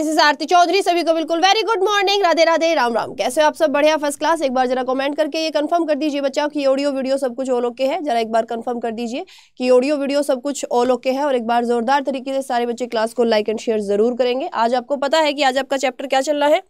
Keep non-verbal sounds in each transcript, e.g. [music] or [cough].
This is आरती चौधरी सभी को बिल्कुल very good morning Radhe Radhe Ram Ram कैसे हो आप सब बढ़िया फर्स्ट क्लास एक बार जरा कमेंट करके ये कंफर्म कर दीजिए बच्चा कि ऑडियो वीडियो सब कुछ ऑल ओके है जरा एक बार कंफर्म कर दीजिए कि ऑडियो वीडियो सब कुछ ऑल ओके है और एक बार जोरदार तरीके से सारे बच्चे क्लास को लाइक एंड शेयर जरूर करेंगे आज आपको पता है कि आज आपका चैप्टर क्या चल रहा है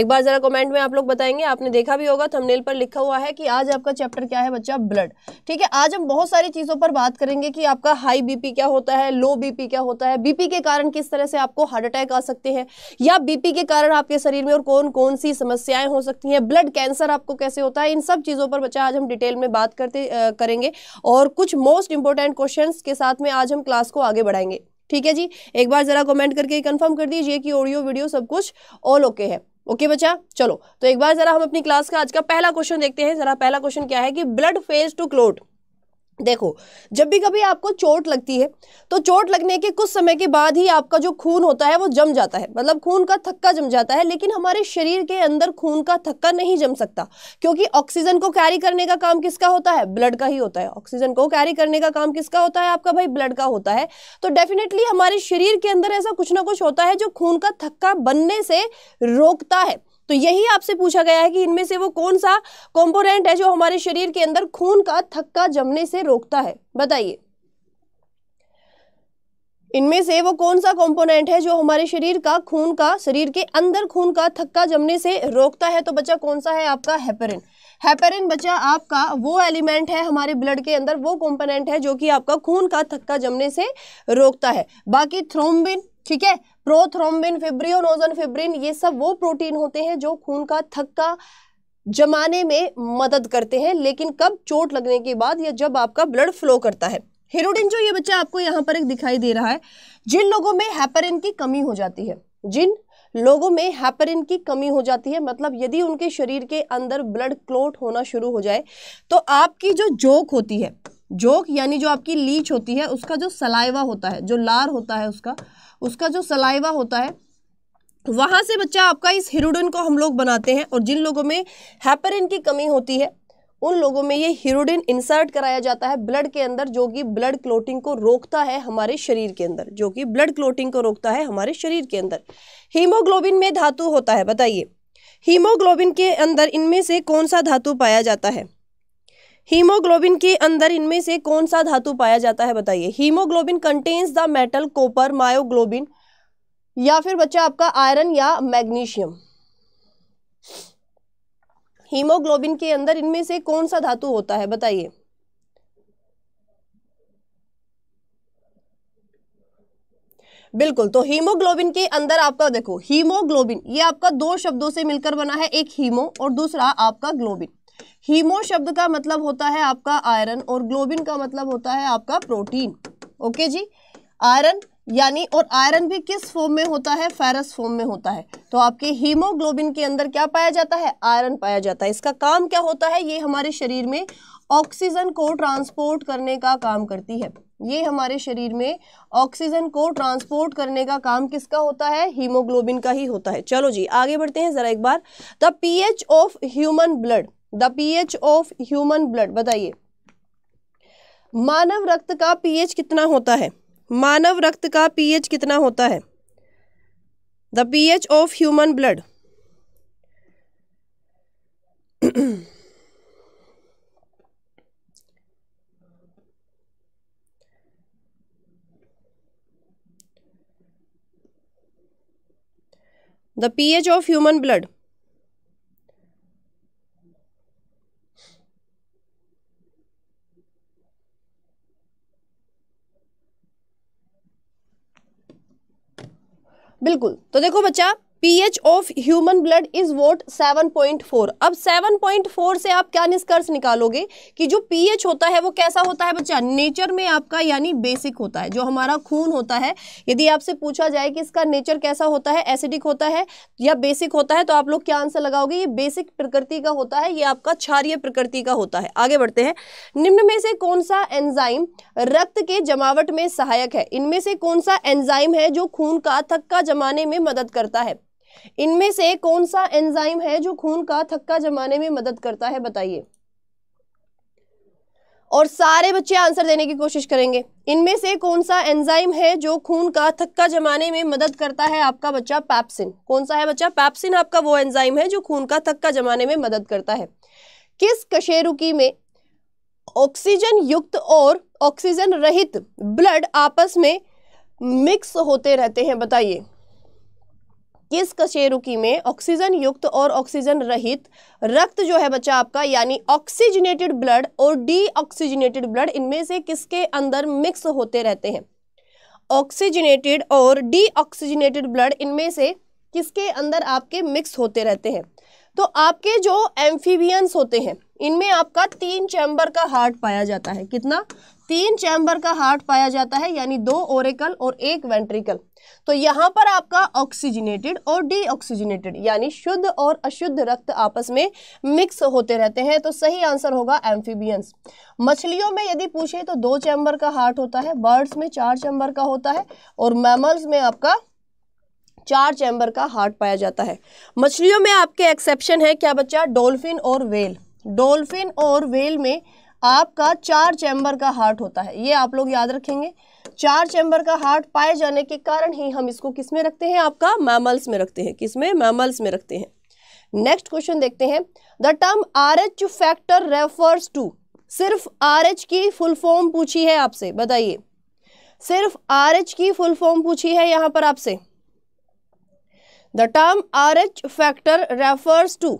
एक बार जरा कॉमेंट में आप लोग बताएंगे आपने देखा भी होगा थमनेल पर लिखा हुआ है कि आज आपका चैप्टर क्या है बच्चा ब्लड ठीक है आज हम बहुत सारी चीजों पर बात करेंगे कि आपका हाई बीपी क्या होता है लो बीपी क्या होता है बीपी के कारण किस तरह से आपको हार्ट अटैक आ सकते हैं या बीपी के कारण आपके शरीर में और कौन कौन सी समस्याएं हो सकती हैं ब्लड कैंसर आपको कैसे होता है इन सब चीज़ों पर बच्चा आज हम डिटेल में बात करते आ, करेंगे और कुछ मोस्ट इंपॉर्टेंट क्वेश्चन के साथ में आज हम क्लास को आगे बढ़ाएंगे ठीक है जी एक बार ज़रा कमेंट करके कन्फर्म कर दीजिए कि ऑडियो वीडियो सब कुछ ऑल ओके है ओके okay, बच्चा चलो तो एक बार जरा हम अपनी क्लास का आज का पहला क्वेश्चन देखते हैं जरा पहला क्वेश्चन क्या है कि ब्लड फेज टू क्लोट देखो जब भी कभी आपको चोट लगती है तो चोट लगने के कुछ समय के बाद ही आपका जो खून होता है वो जम जाता है मतलब खून का थक्का जम जाता है लेकिन हमारे शरीर के अंदर खून का थक्का नहीं जम सकता क्योंकि ऑक्सीजन को कैरी करने का काम किसका होता है ब्लड का ही होता है ऑक्सीजन को कैरी करने का काम किसका होता है आपका भाई ब्लड का होता है तो डेफिनेटली हमारे शरीर के अंदर ऐसा कुछ ना कुछ होता है जो खून का थक्का बनने से रोकता है तो यही आपसे पूछा गया है कि इनमें से वो कौन सा कॉम्पोनेंट है जो हमारे शरीर के अंदर खून का थक्का जमने से रोकता है बताइए इनमें से वो कौन सा कंपोनेंट है जो हमारे शरीर का खून का शरीर के अंदर खून का थक्का जमने से रोकता है तो बच्चा कौन सा है आपका हेपरिन हेपरिन बच्चा आपका वो एलिमेंट है हमारे ब्लड के अंदर वो कंपोनेंट है जो कि आपका खून का थक्का जमने से रोकता है बाकी थ्रोम्बिन ठीक है प्रोथ्रोम्बिन फिब्रियोनोजन फिब्रिन ये सब वो प्रोटीन होते हैं जो खून का थक्का जमाने में मदद करते हैं लेकिन कब चोट लगने के बाद या जब आपका ब्लड फ्लो करता है हेरोडिन जो ये बच्चा आपको यहाँ पर एक दिखाई दे रहा है जिन लोगों में हैपरिन की कमी हो जाती है जिन लोगों में हैपरिन की कमी हो जाती है मतलब यदि उनके शरीर के अंदर ब्लड क्लोट होना शुरू हो जाए तो आपकी जो जोक होती है जोक यानी जो आपकी लीच होती है उसका जो सलाइवा होता है जो लार होता है उसका उसका जो सलाइवा होता है वहाँ से बच्चा आपका इस हिरोडिन को हम लोग बनाते हैं और जिन लोगों में हैपरिन की कमी होती है उन लोगों में ये हिरोडिन इंसर्ट कराया जाता है ब्लड के अंदर जो कि ब्लड क्लोटिंग को रोकता है हमारे शरीर के अंदर जो कि ब्लड क्लोटिंग को रोकता है हमारे शरीर के अंदर हीमोग्लोबिन में धातु होता है बताइए हीमोग्लोबिन के अंदर इनमें से कौन सा धातु पाया जाता है हीमोग्लोबिन के अंदर इनमें से कौन सा धातु पाया जाता है बताइए haemoglobin contains the metal copper myoglobin या फिर बच्चा आपका आयरन या मैग्नीशियम हीमोग्लोबिन के अंदर इनमें से कौन सा धातु होता है बताइए बिल्कुल तो हीमोग्लोबिन के अंदर आपका देखो हीमोग्लोबिन ये आपका दो शब्दों से मिलकर बना है एक हीमो और दूसरा आपका ग्लोबिन हीमो शब्द का मतलब होता है आपका आयरन और ग्लोबिन का मतलब होता है आपका प्रोटीन ओके जी आयरन यानी और आयरन भी किस फॉर्म में होता है फेरस फॉर्म में होता है तो आपके हीमोग्लोबिन के अंदर क्या पाया जाता है आयरन पाया जाता है इसका काम क्या होता है ये हमारे शरीर में ऑक्सीजन को ट्रांसपोर्ट करने का काम करती है ये हमारे शरीर में ऑक्सीजन को ट्रांसपोर्ट करने का काम किसका होता है हीमोग्लोबिन का ही होता है चलो जी आगे बढ़ते हैं ज़रा एक बार the pH of human blood the pH of human blood बताइए मानव रक्त का पीएच कितना होता है मानव रक्त का पीएच कितना होता है the pH of human blood the pH of human blood बिल्कुल तो देखो बच्चा pH of human blood is what 7.4 अब 7.4 से आप क्या निष्कर्ष निकालोगे कि जो पीएच होता है वो कैसा होता है बच्चा नेचर में आपका यानी बेसिक होता है जो हमारा खून होता है यदि आपसे पूछा जाए कि इसका नेचर कैसा होता है एसिडिक होता है या बेसिक होता है तो आप लोग क्या आंसर लगाओगे ये बेसिक प्रकृति का होता है ये आपका क्षारिय प्रकृति का होता है आगे बढ़ते हैं निम्न में से कौन सा एंजाइम रक्त के जमावट में सहायक है इनमें से कौन सा एंजाइम है जो खून का थक्का जमाने में मदद करता है इनमें से कौन सा एंजाइम है जो खून का थक्का जमाने में मदद करता है बताइए और सारे बच्चे आंसर देने की कोशिश करेंगे इनमें से कौन सा एंजाइम है जो खून का थक्का जमाने में मदद करता है आपका बच्चा पैप्सिन कौन सा है बच्चा पैप्सिन आपका वो एंजाइम है जो खून का थक्का जमाने में मदद करता है किस कशेरुकी में ऑक्सीजन युक्त और ऑक्सीजन रहित ब्लड आपस में मिक्स होते रहते हैं बताइए किस कशेरुकी में ऑक्सीजन युक्त और ऑक्सीजन रहित रक्त जो है बच्चा आपका यानी ऑक्सीजनेटेड ब्लड और डीऑक्सीजनेटेड ब्लड इनमें से किसके अंदर मिक्स होते रहते हैं ऑक्सीजनेटेड और डीऑक्सीजनेटेड ब्लड इनमें से किसके अंदर आपके मिक्स होते रहते हैं तो आपके जो एम्फीबियंस होते हैं इनमें आपका तीन चैम्बर का हार्ट पाया जाता है कितना तीन चैम्बर का हार्ट पाया जाता है यानी दो ओरेकल और एक वेंट्रिकल तो यहाँ पर आपका ऑक्सीजनेटेड और डीऑक्सीजनेटेड यानी शुद्ध और अशुद्ध रक्त आपस में मिक्स होते रहते हैं तो सही आंसर होगा एम्फीबियंस मछलियों में यदि पूछे तो दो चैम्बर का हार्ट होता है बर्ड्स में चार चैम्बर का होता है और मैमल्स में आपका चार चैम्बर का हार्ट पाया जाता है मछलियों में आपके एक्सेप्शन है क्या बच्चा डोल्फिन और वेल डॉल्फिन और वेल में आपका चार चैम्बर का हार्ट होता है ये आप लोग याद रखेंगे चार चैम्बर का हार्ट पाए जाने के कारण ही हम इसको किस में रखते हैं आपका मैमल्स में रखते हैं किस में मैमल्स में रखते हैं नेक्स्ट क्वेश्चन देखते हैं the term R H factor refers to सिर्फ आर एच की फुल फॉर्म पूछी है आपसे बताइए सिर्फ आर एच की फुल फॉर्म पूछी है यहां पर आपसे the term R H factor refers to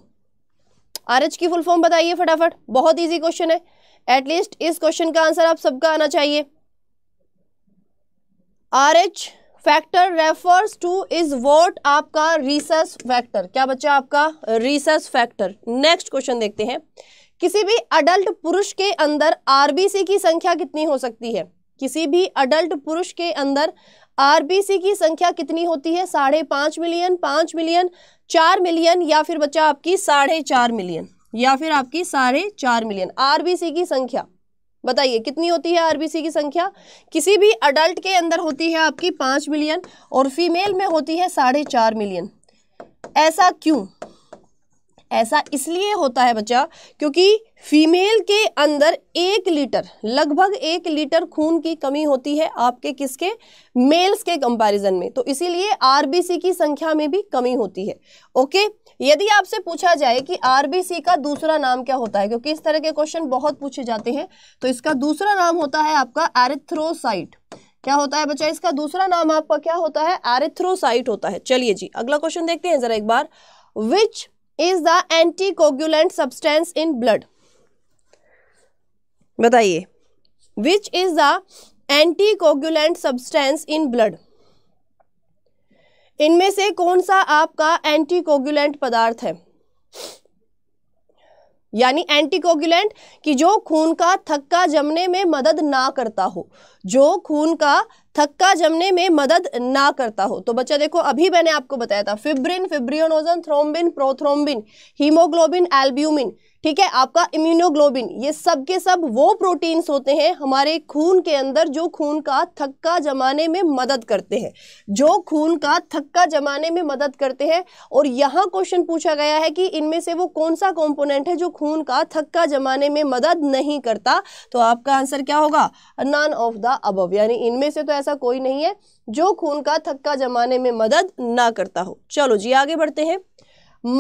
R की फुल फॉर्म बताइए फटाफट बहुत ईजी क्वेश्चन है एटलीस्ट इस क्वेश्चन का आंसर आप सबका आना चाहिए R H factor refers to is what आपका रिसर्च फैक्टर क्या बच्चा आपका रिसर्च फैक्टर नेक्स्ट क्वेश्चन देखते हैं किसी भी अडल्ट पुरुष के अंदर आरबीसी की संख्या कितनी हो सकती है किसी भी अडल्ट पुरुष के अंदर आरबीसी की संख्या कितनी होती है साढ़े पांच मिलियन पांच मिलियन चार मिलियन या फिर बच्चा आपकी साढ़े चार मिलियन या फिर आपकी साढ़े चार मिलियन आरबीसी की संख्या बताइए कितनी होती है आरबीसी की संख्या किसी भी अडल्ट के अंदर होती है आपकी पांच मिलियन और फीमेल में होती है साढ़े चार मिलियन ऐसा क्यों ऐसा इसलिए होता है बच्चा क्योंकि फीमेल के अंदर एक लीटर लगभग एक लीटर खून की कमी होती है आपके किसके मेल्स के कंपैरिजन में तो इसीलिए आरबीसी की संख्या में भी कमी होती है ओके यदि आपसे पूछा जाए कि आरबीसी का दूसरा नाम क्या होता है क्योंकि इस तरह के क्वेश्चन बहुत पूछे जाते हैं तो इसका दूसरा नाम होता है आपका एरिथ्रोसाइट क्या होता है बच्चा इसका दूसरा नाम आपका क्या होता है एरिथ्रोसाइट होता है चलिए जी अगला क्वेश्चन देखते हैं जरा एक बार which is the anticoagulant substance in blood बताइए which is the anticoagulant substance in blood इनमें से कौन सा आपका एंटीकोगुलेंट पदार्थ है यानी एंटीकोगुलेंट कि जो खून का थक्का जमने में मदद ना करता हो जो खून का थक्का जमने में मदद ना करता हो तो बच्चा देखो अभी मैंने आपको बताया था fibrin fibrinogen thrombin prothrombin haemoglobin albumin ठीक है आपका इम्यूनोग्लोबिन ये सब के सब वो प्रोटीन्स होते हैं हमारे खून के अंदर जो खून का थक्का जमाने में मदद करते हैं जो खून का थक्का जमाने में मदद करते हैं और यहाँ क्वेश्चन पूछा गया है कि इनमें से वो कौन सा कंपोनेंट है जो खून का थक्का जमाने में मदद नहीं करता तो आपका आंसर क्या होगा नॉन ऑफ द का अभव यानी इनमें से तो ऐसा कोई नहीं है जो खून का थक्का जमाने में मदद ना करता हो चलो जी आगे बढ़ते हैं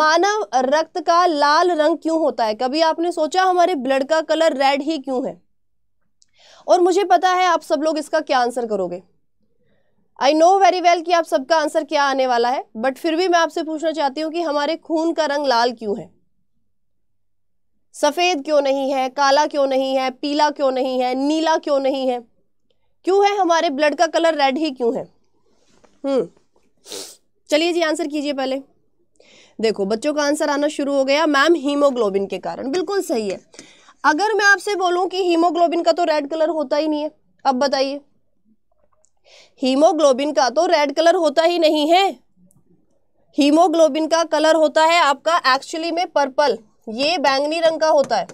मानव रक्त का लाल रंग क्यों होता है कभी आपने सोचा हमारे ब्लड का कलर रेड ही क्यों है और मुझे पता है आप सब लोग इसका क्या आंसर करोगे आई नो वेरी वेल कि आप सबका आंसर क्या आने वाला है बट फिर भी मैं आपसे पूछना चाहती हूं कि हमारे खून का रंग लाल क्यों है सफ़ेद क्यों नहीं है काला क्यों नहीं है पीला क्यों नहीं है नीला क्यों नहीं है क्यों है हमारे ब्लड का कलर रेड ही क्यों है हम्म चलिए जी आंसर कीजिए पहले देखो बच्चों का आंसर आना शुरू हो गया मैम हीमोग्लोबिन के कारण बिल्कुल सही है अगर मैं आपसे बोलूं कि हीमोग्लोबिन का तो रेड कलर होता ही नहीं है अब बताइए हीमोग्लोबिन का तो रेड कलर होता ही नहीं है हीमोग्लोबिन का कलर होता है आपका एक्चुअली में पर्पल ये बैंगनी रंग का होता है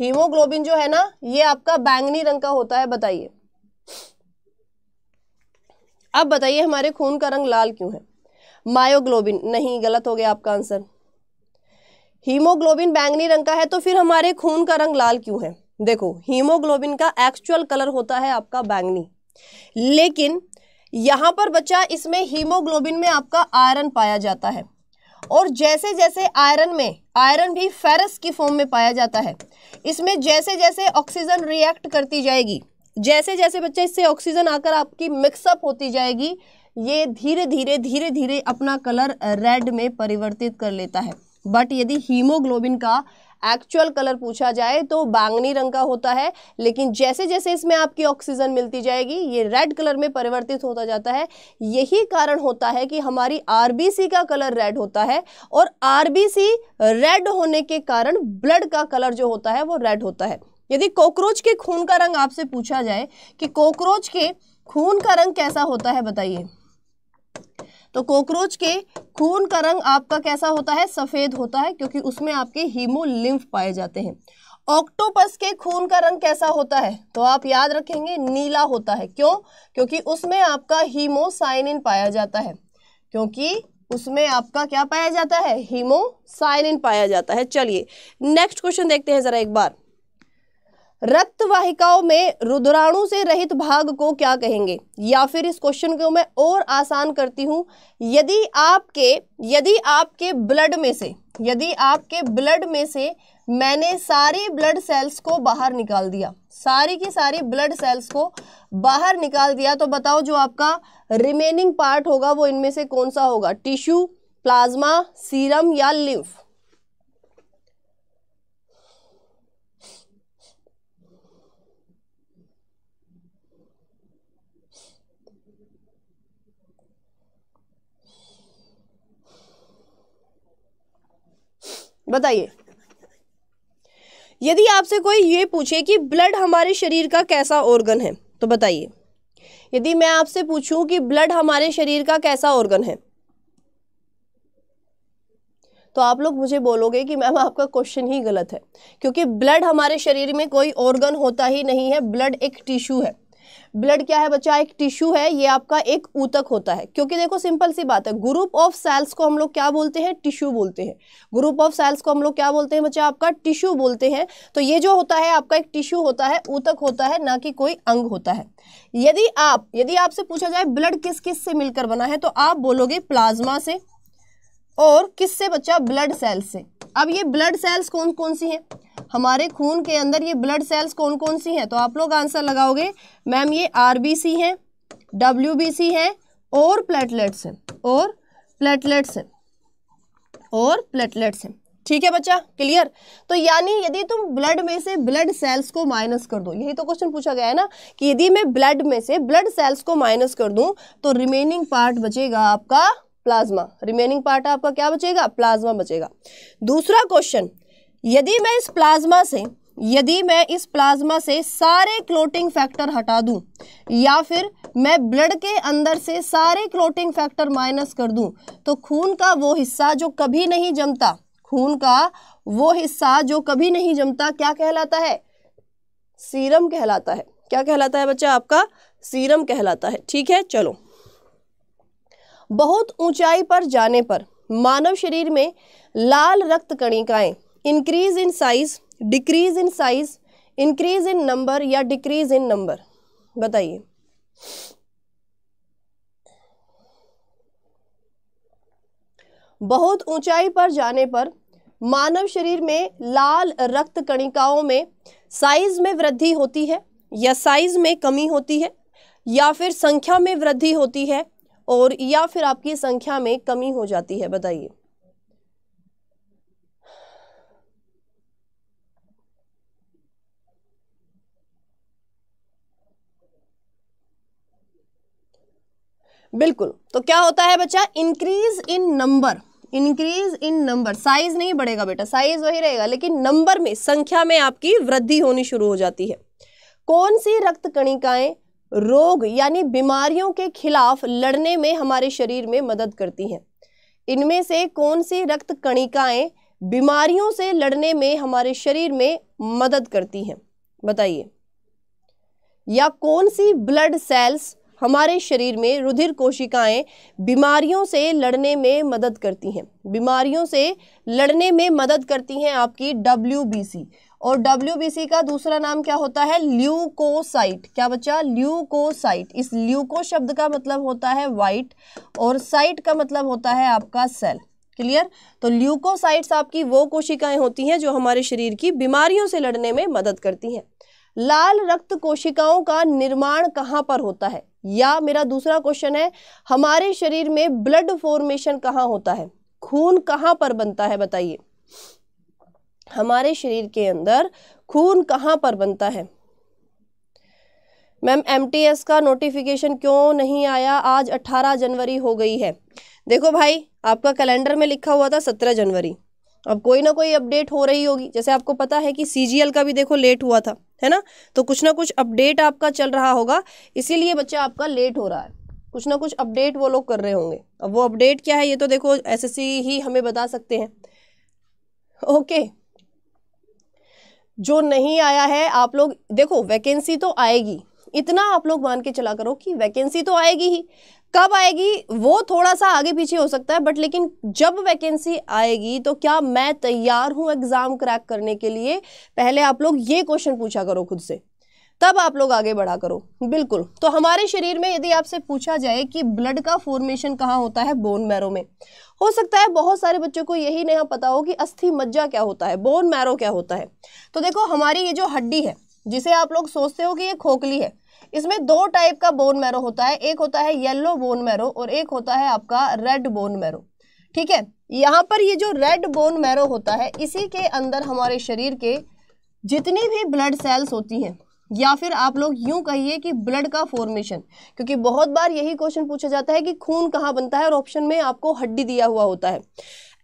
हीमोग्लोबिन जो है ना ये आपका बैंगनी रंग का होता है बताइए अब बताइए हमारे खून का रंग लाल क्यों है मायोग्लोबिन नहीं गलत हो गया आपका आंसर हीमोग्लोबिन बैंगनी रंग का है तो फिर हमारे खून का रंग लाल क्यों है देखो हीमोग्लोबिन का एक्चुअल कलर होता है आपका बैंगनी लेकिन यहां पर बच्चा इसमें हीमोग्लोबिन में आपका आयरन पाया जाता है और जैसे जैसे आयरन में आयरन भी फेरस की फॉर्म में पाया जाता है इसमें जैसे जैसे ऑक्सीजन रिएक्ट करती जाएगी जैसे जैसे बच्चा इससे ऑक्सीजन आकर आपकी मिक्सअप होती जाएगी ये धीरे धीरे धीरे धीरे अपना कलर रेड में परिवर्तित कर लेता है बट यदि हीमोग्लोबिन का एक्चुअल कलर पूछा जाए तो बैंगनी रंग का होता है लेकिन जैसे जैसे इसमें आपकी ऑक्सीजन मिलती जाएगी ये रेड कलर में परिवर्तित होता जाता है यही कारण होता है कि हमारी आरबीसी का कलर रेड होता है और आरबीसी रेड होने के कारण ब्लड का कलर जो होता है वो रेड होता है यदि कॉकरोच के खून का रंग आपसे पूछा जाए कि कॉकरोच के खून का रंग कैसा होता है बताइए तो कॉकरोच के खून का रंग आपका कैसा होता है सफ़ेद होता है क्योंकि उसमें आपके हीमोलिम्फ पाए जाते हैं ऑक्टोपस के खून का रंग कैसा होता है तो आप याद रखेंगे नीला होता है क्यों क्योंकि उसमें आपका हीमोसाइनिन पाया जाता है क्योंकि उसमें आपका क्या पाया जाता है हीमोसाइनिन पाया जाता है चलिए नेक्स्ट क्वेश्चन देखते हैं ज़रा एक बार रक्त वाहिकाओं में रुद्राणु से रहित भाग को क्या कहेंगे या फिर इस क्वेश्चन को मैं और आसान करती हूँ यदि आपके यदि आपके ब्लड में से यदि आपके ब्लड में से मैंने सारी ब्लड सेल्स को बाहर निकाल दिया सारी की सारी ब्लड सेल्स को बाहर निकाल दिया तो बताओ जो आपका रिमेनिंग पार्ट होगा वो इनमें से कौन सा होगा टिश्यू प्लाज्मा सीरम या लिम्फ बताइए यदि आपसे कोई ये पूछे कि ब्लड हमारे शरीर का कैसा ऑर्गन है तो बताइए यदि मैं आपसे पूछूं कि ब्लड हमारे शरीर का कैसा ऑर्गन है तो आप लोग मुझे बोलोगे कि मैम आपका क्वेश्चन ही गलत है क्योंकि ब्लड हमारे शरीर में कोई ऑर्गन होता ही नहीं है ब्लड एक टिश्यू है ब्लड क्या है बच्चा एक टिश्यू है ये आपका एक ऊतक होता है क्योंकि देखो सिंपल सी बात है ग्रुप ऑफ सेल्स को हम लोग क्या बोलते हैं टिश्यू बोलते हैं ग्रुप ऑफ सेल्स को हम लोग क्या बोलते हैं बच्चा आपका टिश्यू बोलते हैं तो ये जो होता है आपका एक टिश्यू होता है ऊतक होता है ना कि कोई अंग होता है यदि आप यदि आपसे पूछा जाए ब्लड किस किस से मिलकर बना है तो आप बोलोगे प्लाज्मा से और किससे बच्चा ब्लड सेल्स से अब ये ब्लड सेल्स कौन कौन सी हैं हमारे खून के अंदर ये ब्लड सेल्स कौन कौन सी हैं तो आप लोग आंसर लगाओगे मैम ये आर बी सी हैं डब्ल्यू बी सी हैं और प्लेटलेट्स हैं और प्लेटलेट्स हैं और प्लेटलेट्स हैं ठीक है बच्चा क्लियर तो यानी यदि तुम ब्लड में से ब्लड सेल्स को माइनस कर दो यही तो क्वेश्चन पूछा गया है ना कि यदि मैं ब्लड में से ब्लड सेल्स को माइनस कर दूं तो रिमेनिंग पार्ट बचेगा आपका प्लाज्मा रिमेनिंग पार्ट आपका क्या बचेगा प्लाज्मा बचेगा दूसरा क्वेश्चन यदि मैं इस प्लाज्मा से यदि मैं इस प्लाज्मा से सारे क्लोटिंग फैक्टर हटा दूं या फिर मैं ब्लड के अंदर से सारे क्लोटिंग फैक्टर माइनस कर दूं तो खून का वो हिस्सा जो कभी नहीं जमता खून का वो हिस्सा जो कभी नहीं जमता क्या कहलाता है सीरम कहलाता है क्या कहलाता है बच्चा आपका सीरम कहलाता है ठीक है चलो बहुत ऊंचाई पर जाने पर मानव शरीर में लाल रक्त कणिकाएं increase in size decrease in size increase in number या डिक्रीज इन नंबर बताइए बहुत ऊंचाई पर जाने पर मानव शरीर में लाल रक्त कणिकाओं में साइज में वृद्धि होती है या साइज में कमी होती है या फिर संख्या में वृद्धि होती है और या फिर आपकी संख्या में कमी हो जाती है बताइए बिल्कुल तो क्या होता है बच्चा increase in number increase in number size नहीं बढ़ेगा बेटा साइज वही रहेगा लेकिन नंबर में संख्या में आपकी वृद्धि होनी शुरू हो जाती है कौन सी रक्त कणिकाएं रोग यानी बीमारियों के खिलाफ लड़ने में हमारे शरीर में मदद करती हैं इनमें से कौन सी रक्त कणिकाएं बीमारियों से लड़ने में हमारे शरीर में मदद करती हैं बताइए या कौन सी ब्लड सेल्स हमारे शरीर में रुधिर कोशिकाएं बीमारियों से लड़ने में मदद करती हैं बीमारियों से लड़ने में मदद करती हैं आपकी डब्ल्यू और डब्ल्यू का दूसरा नाम क्या होता है ल्यूकोसाइट क्या बच्चा ल्यूकोसाइट इस ल्यूको शब्द का मतलब होता है वाइट और साइट का मतलब होता है आपका सेल क्लियर तो ल्यूकोसाइट्स आपकी वो कोशिकाएं होती हैं जो हमारे शरीर की बीमारियों से लड़ने में मदद करती हैं लाल रक्त कोशिकाओं का निर्माण कहाँ पर होता है या मेरा दूसरा क्वेश्चन है हमारे शरीर में ब्लड फॉर्मेशन कहाँ होता है खून कहाँ पर बनता है बताइए हमारे शरीर के अंदर खून कहाँ पर बनता है मैम एम का नोटिफिकेशन क्यों नहीं आया आज 18 जनवरी हो गई है देखो भाई आपका कैलेंडर में लिखा हुआ था 17 जनवरी अब कोई ना कोई अपडेट हो रही होगी जैसे आपको पता है कि सी का भी देखो लेट हुआ था है ना तो कुछ ना कुछ अपडेट आपका चल रहा होगा इसीलिए बच्चा आपका लेट हो रहा है कुछ ना कुछ अपडेट वो लोग कर रहे होंगे अब वो अपडेट क्या है ये तो देखो एस ही हमें बता सकते हैं ओके जो नहीं आया है आप लोग देखो वैकेंसी तो आएगी इतना आप लोग मान के चला करो कि वैकेंसी तो आएगी ही कब आएगी वो थोड़ा सा आगे पीछे हो सकता है बट लेकिन जब वैकेंसी आएगी तो क्या मैं तैयार हूं एग्ज़ाम क्रैक करने के लिए पहले आप लोग ये क्वेश्चन पूछा करो खुद से तब आप लोग आगे बढ़ा करो बिल्कुल तो हमारे शरीर में यदि आपसे पूछा जाए कि ब्लड का फॉर्मेशन कहाँ होता है बोन मैरो में हो सकता है बहुत सारे बच्चों को यही नहीं पता हो कि अस्थि मज्जा क्या होता है बोन मैरो क्या होता है तो देखो हमारी ये जो हड्डी है जिसे आप लोग सोचते हो कि ये खोखली है इसमें दो टाइप का बोन मैरो होता है एक होता है येलो बोन मैरो और एक होता है आपका रेड बोन मैरो ठीक है यहाँ पर ये जो रेड बोन मैरो होता है इसी के अंदर हमारे शरीर के जितनी भी ब्लड सेल्स होती हैं या फिर आप लोग यूं कहिए कि ब्लड का फॉर्मेशन क्योंकि बहुत बार यही क्वेश्चन पूछा जाता है कि खून कहाँ बनता है और ऑप्शन में आपको हड्डी दिया हुआ होता है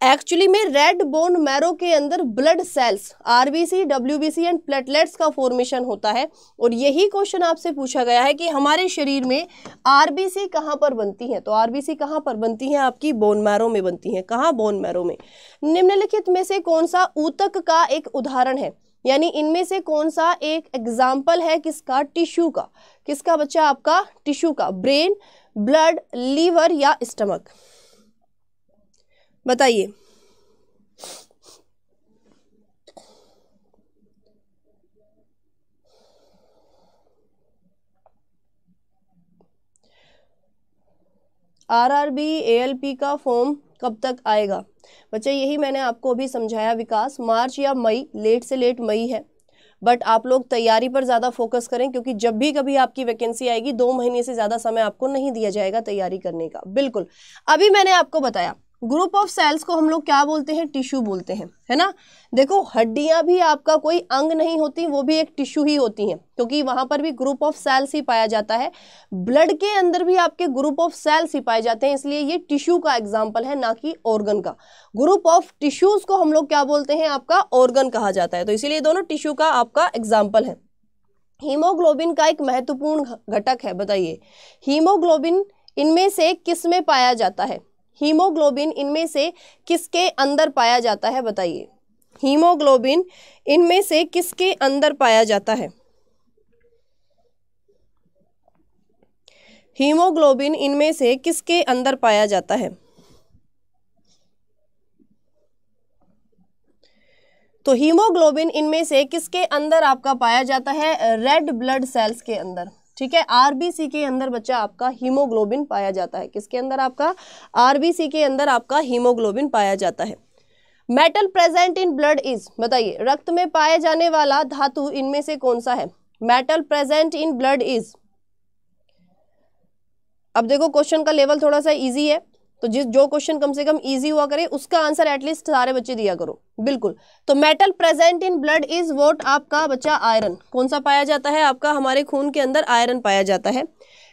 एक्चुअली में रेड बोन मैरो के अंदर blood cells RBC WBC and platelets का फॉर्मेशन होता है और यही क्वेश्चन आपसे पूछा गया है कि हमारे शरीर में आरबीसी कहाँ पर बनती है तो आरबीसी कहाँ पर बनती है आपकी बोन मैरो में बनती है कहाँ बोन मैरो में निम्नलिखित में से कौन सा ऊतक का एक उदाहरण है यानी इनमें से कौन सा एक एग्जाम्पल है किसका टिश्यू का किसका बच्चा आपका टिश्यू का ब्रेन ब्लड लीवर या स्टमक बताइए आरआरबी एएलपी का फॉर्म कब तक आएगा बच्चे यही मैंने आपको अभी समझाया विकास मार्च या मई लेट से लेट मई है बट आप लोग तैयारी पर ज़्यादा फोकस करें क्योंकि जब भी कभी आपकी वैकेंसी आएगी दो महीने से ज़्यादा समय आपको नहीं दिया जाएगा तैयारी करने का बिल्कुल अभी मैंने आपको बताया ग्रुप ऑफ सेल्स को हम लोग क्या बोलते हैं टिश्यू बोलते हैं है ना देखो हड्डियां भी आपका कोई अंग नहीं होती वो भी एक टिश्यू ही होती हैं क्योंकि वहां पर भी ग्रुप ऑफ सेल्स ही पाया जाता है ब्लड के अंदर भी आपके ग्रुप ऑफ सेल्स ही पाए जाते हैं इसलिए ये टिश्यू का एग्जाम्पल है ना कि ऑर्गन का ग्रुप ऑफ टिश्यूज को हम लोग क्या बोलते हैं आपका ऑर्गन कहा जाता है तो इसीलिए दोनों टिश्यू का आपका एग्जाम्पल है हीमोग्लोबिन का एक महत्वपूर्ण घटक है बताइए हीमोग्लोबिन इनमें से किस में पाया जाता है हीमोग्लोबिन इनमें से किसके अंदर पाया जाता है बताइए हीमोग्लोबिन इनमें से किसके अंदर पाया जाता है हीमोग्लोबिन इनमें से किसके अंदर पाया जाता है तो हीमोग्लोबिन इनमें से किसके अंदर आपका पाया जाता है रेड ब्लड सेल्स के अंदर ठीक है आरबीसी के अंदर बच्चा आपका हीमोग्लोबिन पाया जाता है किसके अंदर आपका आरबीसी के अंदर आपका हीमोग्लोबिन पाया जाता है metal present in blood is बताइए रक्त में पाया जाने वाला धातु इनमें से कौन सा है metal present in blood is अब देखो क्वेश्चन का लेवल थोड़ा सा इजी है तो जिस जो क्वेश्चन कम से कम इजी हुआ करे उसका आंसर एटलीस्ट सारे बच्चे दिया करो बिल्कुल तो metal present in blood is what आपका बच्चा आयरन कौन सा पाया जाता है आपका हमारे खून के अंदर आयरन पाया जाता है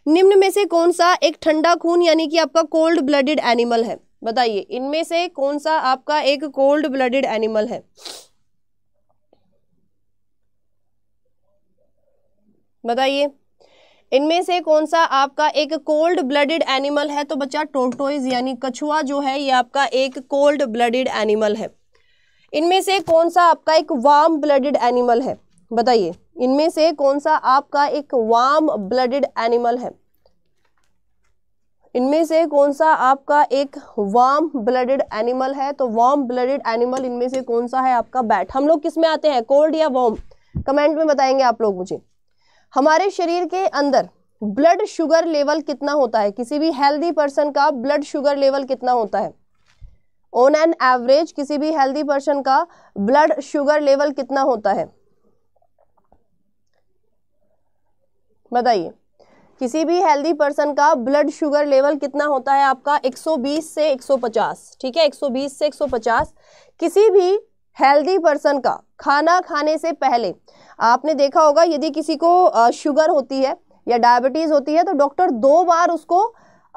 निम्न में से कौन सा एक ठंडा खून यानी कि आपका कोल्ड ब्लडेड एनिमल है बताइए इनमें से कौन सा आपका एक कोल्ड ब्लडेड एनिमल है बताइए इनमें से कौन सा आपका एक कोल्ड ब्लडेड एनिमल है तो बच्चा टोटोइज यानी कछुआ जो है ये आपका एक कोल्ड ब्लडेड एनिमल है इनमें से कौन सा आपका एक वार्म ब्लडेड एनिमल है बताइए इनमें से कौन सा आपका एक वार्म ब्लडेड एनिमल है इनमें से कौन सा आपका एक वार्म ब्लडेड एनिमल है तो वार्म ब्लडेड एनिमल इनमें से कौन सा है आपका बैट हम लोग किस में आते हैं कोल्ड या वार्म कमेंट में बताएंगे आप लोग मुझे हमारे शरीर के अंदर ब्लड शुगर लेवल कितना होता है किसी भी हेल्दी पर्सन का ब्लड शुगर लेवल कितना होता है ऑन एन एवरेज किसी भी हेल्दी पर्सन का ब्लड शुगर लेवल कितना होता है बताइए किसी भी हेल्दी पर्सन का ब्लड शुगर लेवल कितना होता है आपका 120 से 150 ठीक है 120 से 150 किसी भी हेल्दी पर्सन का खाना खाने से पहले आपने देखा होगा यदि किसी को शुगर होती है या डायबिटीज़ होती है तो डॉक्टर दो बार उसको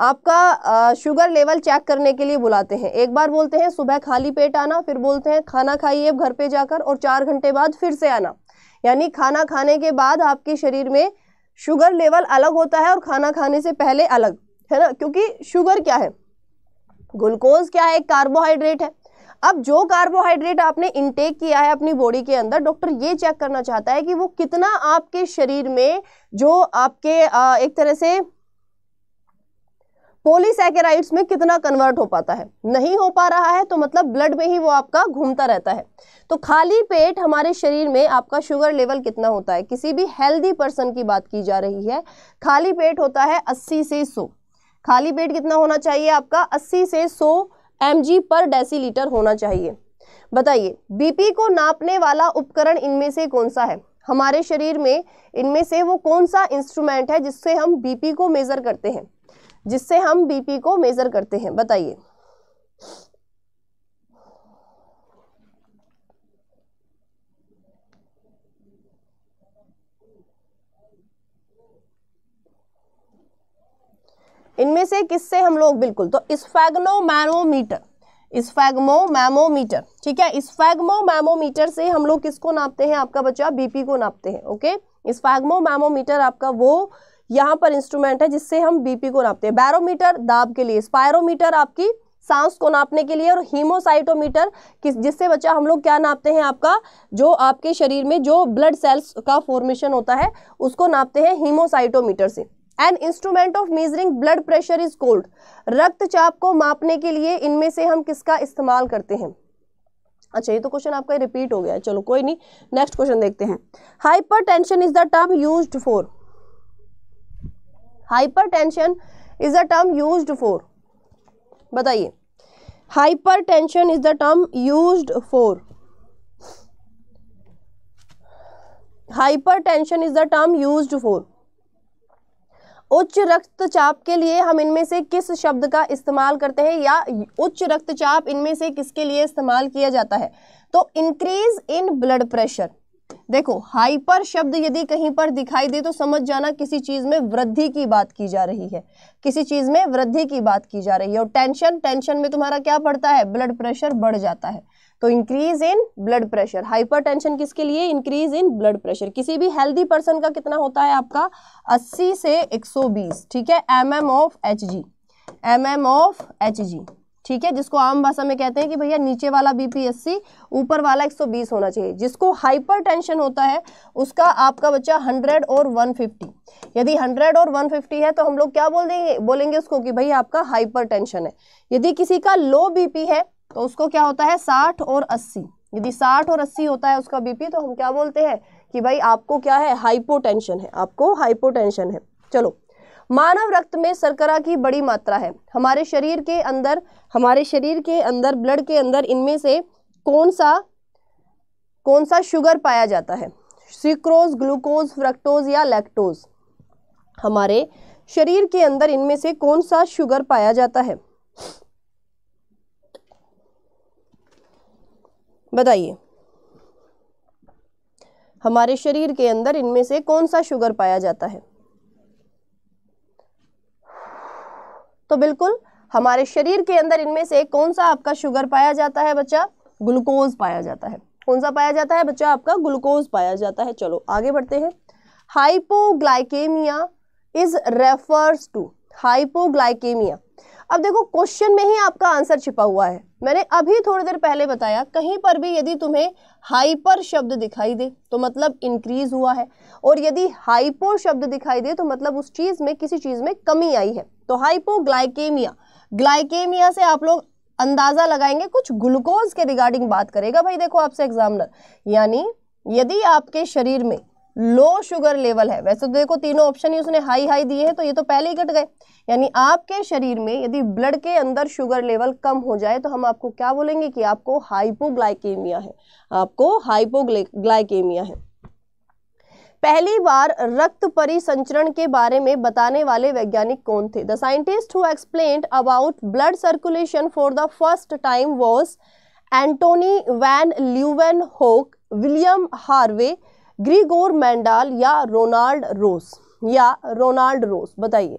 आपका शुगर लेवल चेक करने के लिए बुलाते हैं एक बार बोलते हैं सुबह खाली पेट आना फिर बोलते हैं खाना खाइए घर पे जाकर और चार घंटे बाद फिर से आना यानी खाना खाने के बाद आपके शरीर में शुगर लेवल अलग होता है और खाना खाने से पहले अलग है ना क्योंकि शुगर क्या है ग्लूकोज क्या है एक कार्बोहाइड्रेट है अब जो कार्बोहाइड्रेट आपने इनटेक किया है अपनी बॉडी के अंदर डॉक्टर ये चेक करना चाहता है कि वो कितना आपके शरीर में जो आपके आ, एक तरह से पोलिसकेराइड्स में कितना कन्वर्ट हो पाता है नहीं हो पा रहा है तो मतलब ब्लड में ही वो आपका घूमता रहता है तो खाली पेट हमारे शरीर में आपका शुगर लेवल कितना होता है किसी भी हेल्दी पर्सन की बात की जा रही है खाली पेट होता है अस्सी से 100। खाली पेट कितना होना चाहिए आपका अस्सी से एम पर डेसीलीटर होना चाहिए बताइए बीपी को नापने वाला उपकरण इनमें से कौन सा है हमारे शरीर में इनमें से वो कौन सा इंस्ट्रूमेंट है जिससे हम बीपी को मेज़र करते हैं जिससे हम बीपी को मेज़र करते हैं बताइए इनमें से किससे हम लोग बिल्कुल तो स्फेग्नोमैमोमीटर मैमोमीटर ठीक है मैमोमीटर से हम लोग किसको नापते हैं आपका बच्चा बीपी को नापते हैं ओके मैमोमीटर आपका वो यहाँ पर इंस्ट्रूमेंट है जिससे हम बीपी को नापते हैं बैरोमीटर दाब के लिए स्पायरोमीटर आपकी सांस को नापने के लिए और हीमोसाइटोमीटर किस जिससे बच्चा हम लोग क्या नापते हैं आपका जो आपके शरीर में जो ब्लड सेल्स का फॉर्मेशन होता है उसको नापते हैं हीमोसाइटोमीटर से an instrument of measuring blood pressure is called रक्तचाप को मापने के लिए इनमें से हम किसका इस्तेमाल करते हैं अच्छा ये तो क्वेश्चन आपका रिपीट हो गया चलो कोई नहीं नेक्स्ट क्वेश्चन देखते हैं hypertension is the term use for hypertension is the term use for बताइए hypertension is the term use for hypertension is the term use for उच्च रक्तचाप के लिए हम इनमें से किस शब्द का इस्तेमाल करते हैं या उच्च रक्तचाप इनमें से किसके लिए इस्तेमाल किया जाता है तो इंक्रीज इन ब्लड प्रेशर देखो हाइपर शब्द यदि कहीं पर दिखाई दे तो समझ जाना किसी चीज़ में वृद्धि की बात की जा रही है किसी चीज़ में वृद्धि की बात की जा रही है और टेंशन टेंशन में तुम्हारा क्या पड़ता है ब्लड प्रेशर बढ़ जाता है तो increase in blood pressure hypertension किसके लिए इंक्रीज इन ब्लड प्रेशर किसी भी हेल्दी पर्सन का कितना होता है आपका 80 से 120 ठीक है M M of H G M M of H G ठीक है जिसको आम भाषा में कहते हैं कि भैया नीचे वाला बीपीएससी ऊपर वाला 120 होना चाहिए जिसको हाइपरटेंशन होता है उसका आपका बच्चा 100 और 150 यदि 100 और 150 है तो हम लोग क्या बोल देंगे बोलेंगे उसको कि भैया आपका हाइपरटेंशन है यदि किसी का लो बीपी है तो उसको क्या होता है साठ और अस्सी यदि साठ और अस्सी होता है उसका बीपी तो हम क्या बोलते हैं कि भाई आपको क्या है हाइपोटेंशन है आपको हाइपोटेंशन है चलो मानव रक्त में सरकरा की बड़ी मात्रा है हमारे शरीर के अंदर हमारे शरीर के अंदर ब्लड के अंदर इनमें से कौन सा कौन सा शुगर पाया जाता है सिक्रोज ग्लूकोज फ्रक्टोज या लैक्टोज हमारे शरीर के अंदर इनमें से कौन सा शुगर पाया जाता है बताइए हमारे शरीर के अंदर इनमें से कौन सा शुगर पाया जाता है तो बिल्कुल हमारे शरीर के अंदर इनमें से कौन सा आपका शुगर पाया जाता है बच्चा ग्लूकोज पाया जाता है कौन सा पाया जाता है बच्चा आपका ग्लूकोज पाया जाता है चलो आगे बढ़ते हैं hypoglycaemia is refers to hypoglycaemia अब देखो क्वेश्चन में ही आपका आंसर छिपा हुआ है मैंने अभी थोड़ी देर पहले बताया कहीं पर भी यदि तुम्हें हाइपर शब्द दिखाई दे तो मतलब इंक्रीज हुआ है और यदि हाइपो शब्द दिखाई दे तो मतलब उस चीज़ में किसी चीज़ में कमी आई है तो हाइपो ग्लाइकेमिया से आप लोग अंदाज़ा लगाएंगे कुछ ग्लूकोज के रिगार्डिंग बात करेगा भाई देखो आपसे एग्जामिनर यानी यदि आपके शरीर में लो शुगर लेवल है वैसे तो देखो तीनों ऑप्शन ही उसने हाई हाई दिए हैं तो ये तो पहले ही कट गए यानी आपके शरीर में यदि ब्लड के अंदर शुगर लेवल कम हो जाए तो हम आपको क्या बोलेंगे कि आपको हाइपोग्लाइकेमिया है आपको हाइपोग्लाइकेमिया है पहली बार रक्त परिसंचरण के बारे में बताने वाले वैज्ञानिक कौन थे the scientist who explain about blood circulation for the first time was Antonie van Leeuwenhoek William Harvey Gregor Mendel या रोनाल्ड रोस या रोनाल्ड रोस बताइए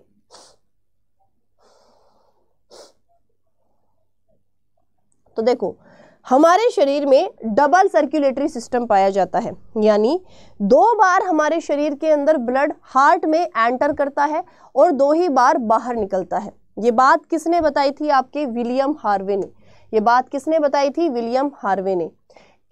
तो देखो हमारे शरीर में डबल सर्कुलेटरी सिस्टम पाया जाता है यानी दो बार हमारे शरीर के अंदर ब्लड हार्ट में एंटर करता है और दो ही बार बाहर निकलता है ये बात किसने बताई थी आपके विलियम हार्वे ने ये बात किसने बताई थी विलियम हार्वे ने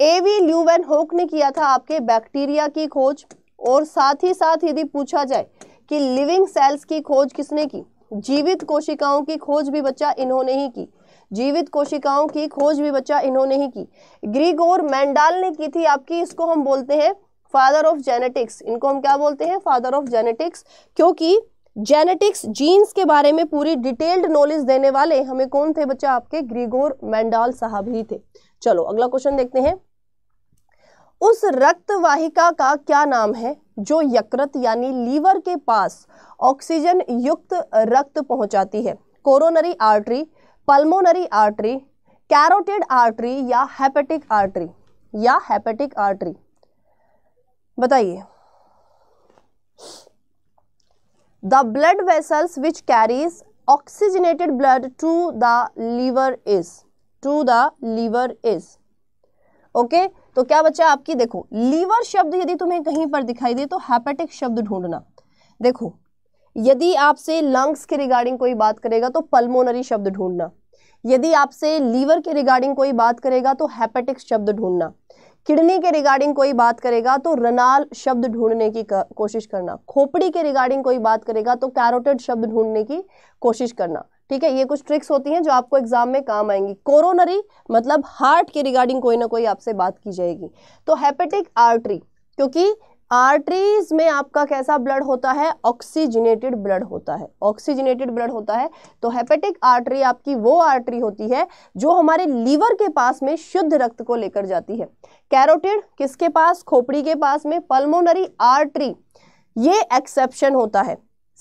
ए वी ल्यूवेन होक ने किया था आपके बैक्टीरिया की खोज और साथ ही साथ यदि पूछा जाए कि लिविंग सेल्स की खोज किसने की जीवित कोशिकाओं की खोज भी बच्चा इन्होंने ही की जीवित कोशिकाओं की खोज भी बच्चा इन्होंने ही की ग्रीगोर मैंडाल ने की थी आपकी इसको हम बोलते हैं फादर ऑफ जेनेटिक्स इनको हम क्या बोलते हैं फादर ऑफ जेनेटिक्स क्योंकि जेनेटिक्स जीन्स के बारे में पूरी डिटेल्ड नॉलेज देने वाले हमें कौन थे बच्चा आपके ग्रीगोर मैंडाल साहब ही थे चलो अगला क्वेश्चन देखते हैं उस रक्त वाहिका का क्या नाम है जो यकृत यानी लीवर के पास ऑक्सीजन युक्त रक्त पहुंचाती है coronary artery pulmonary artery carotid artery या हेपेटिक आर्टरी या हेपेटिक आर्टरी बताइए the blood vessels which carries oxygenated blood to the liver is to the liver is okay तो क्या बच्चा आपकी देखो लीवर शब्द यदि तुम्हें कहीं पर दिखाई दे तो हेपेटिक शब्द ढूंढना देखो यदि आपसे लंग्स के रिगार्डिंग कोई बात करेगा तो पल्मोनरी शब्द ढूंढना यदि आपसे लीवर के रिगार्डिंग कोई बात करेगा तो हैपेटिक शब्द ढूंढना किडनी के रिगार्डिंग कोई बात करेगा तो रनाल शब्द ढूंढने की कोशिश करना खोपड़ी के रिगार्डिंग कोई बात करेगा तो कैरोटेड शब्द ढूंढने की कोशिश करना ठीक है ये कुछ ट्रिक्स होती हैं जो आपको एग्जाम में काम आएंगी कोरोनरी मतलब हार्ट के रिगार्डिंग कोई ना कोई आपसे बात की जाएगी तो हैपेटिक आर्टरी क्योंकि आर्टरीज में आपका कैसा ब्लड होता है ऑक्सीजनेटेड ब्लड होता है ऑक्सीजनेटेड ब्लड होता है तो हेपेटिक आर्टरी आपकी वो आर्टरी होती है जो हमारे लीवर के पास में शुद्ध रक्त को लेकर जाती है कैरोटिड किसके पास खोपड़ी के पास में पल्मोनरी आर्टरी ये एक्सेप्शन होता है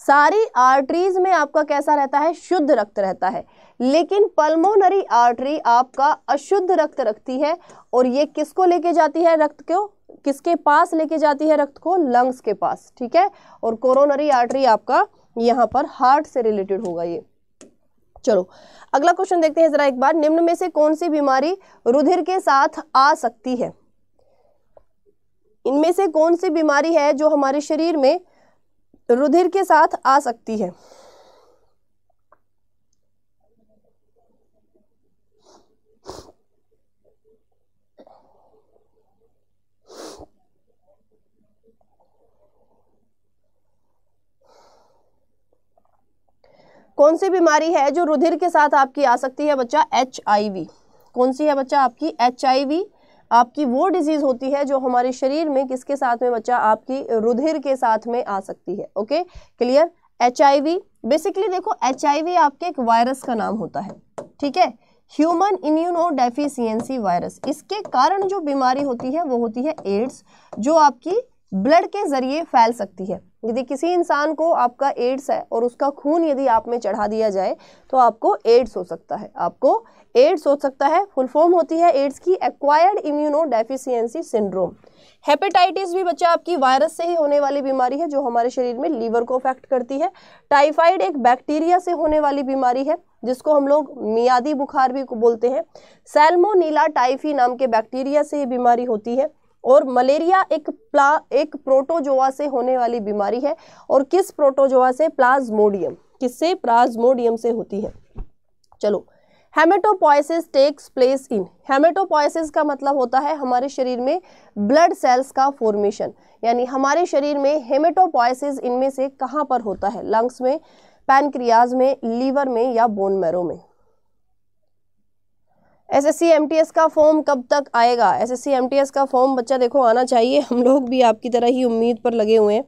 सारी आर्टरीज में आपका कैसा रहता है शुद्ध रक्त रहता है लेकिन पल्मोनरी आर्टरी आपका अशुद्ध रक्त रखती है और ये किसको लेके जाती है रक्त को किसके पास लेके जाती है रक्त को लंग्स के पास ठीक है और कोरोनरी आर्टरी आपका यहाँ पर हार्ट से रिलेटेड होगा ये चलो अगला क्वेश्चन देखते हैं जरा एक बार निम्न में से कौन सी बीमारी रुधिर के साथ आ सकती है इनमें से कौन सी बीमारी है जो हमारे शरीर में रुधिर के साथ आ सकती है कौन सी बीमारी है जो रुधिर के साथ आपकी आ सकती है बच्चा एच कौन सी है बच्चा आपकी एच आपकी वो डिजीज़ होती है जो हमारे शरीर में किसके साथ में बच्चा आपकी रुधिर के साथ में आ सकती है ओके क्लियर एच बेसिकली देखो एच आपके एक वायरस का नाम होता है ठीक है ह्यूमन इम्यूनो डेफिशियंसी वायरस इसके कारण जो बीमारी होती है वो होती है एड्स जो आपकी ब्लड के ज़रिए फैल सकती है यदि किसी इंसान को आपका एड्स है और उसका खून यदि आप में चढ़ा दिया जाए तो आपको एड्स हो सकता है आपको एड्स हो सकता है फुल फॉर्म होती है एड्स की acquired immunodeficiency syndrome hepatitis भी बच्चा आपकी वायरस से ही होने वाली बीमारी है जो हमारे शरीर में लीवर को अफेक्ट करती है टाइफाइड एक बैक्टीरिया से होने वाली बीमारी है जिसको हम लोग मियादी बुखार भी बोलते हैं सेल्मोनीला टाइफी नाम के बैक्टीरिया से ये बीमारी होती है और मलेरिया एक प्ला एक प्रोटोजोआ से होने वाली बीमारी है और किस प्रोटोजोआ से प्लाज्मोडियम किससे प्लाज्मोडियम से होती है चलो हेमेटोपोइसिस टेक्स प्लेस इन हेमेटोपोइसिस का मतलब होता है हमारे शरीर में ब्लड सेल्स का फॉर्मेशन यानी हमारे शरीर में हेमेटोपोइसिस इनमें से कहाँ पर होता है लंग्स में पैनक्रियाज में लीवर में या बोन मैरो में एस एस सी का फॉर्म कब तक आएगा एस एस सी का फॉर्म बच्चा देखो आना चाहिए हम लोग भी आपकी तरह ही उम्मीद पर लगे हुए हैं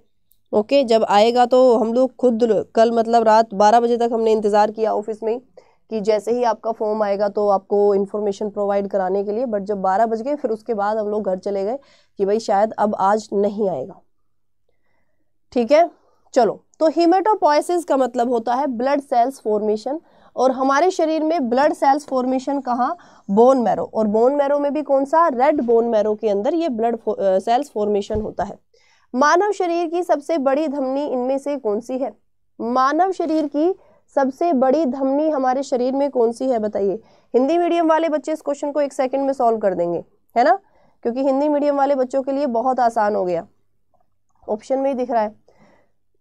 ओके जब आएगा तो हम लोग खुद कल मतलब रात बारह बजे तक हमने इंतज़ार किया ऑफिस में कि जैसे ही आपका फॉर्म आएगा तो आपको इन्फॉर्मेशन प्रोवाइड कराने के लिए बट जब बारह बज गए फिर उसके बाद हम लोग घर चले गए कि भाई शायद अब आज नहीं आएगा ठीक है चलो तो हीमेटोपोइसिस का मतलब होता है ब्लड सेल्स फॉर्मेशन और हमारे शरीर में ब्लड सेल्स फॉर्मेशन कहाँ बोन मैरो और बोन मैरो में भी कौन सा रेड बोन मैरो के अंदर ये ब्लड सेल्स फॉर्मेशन होता है मानव शरीर की सबसे बड़ी धमनी इनमें से कौन सी है मानव शरीर की सबसे बड़ी धमनी हमारे शरीर में कौन सी है बताइए हिंदी मीडियम वाले बच्चे इस क्वेश्चन को एक सेकंड में सॉल्व कर देंगे है ना क्योंकि हिंदी मीडियम वाले बच्चों के लिए बहुत आसान हो गया ऑप्शन में ही दिख रहा है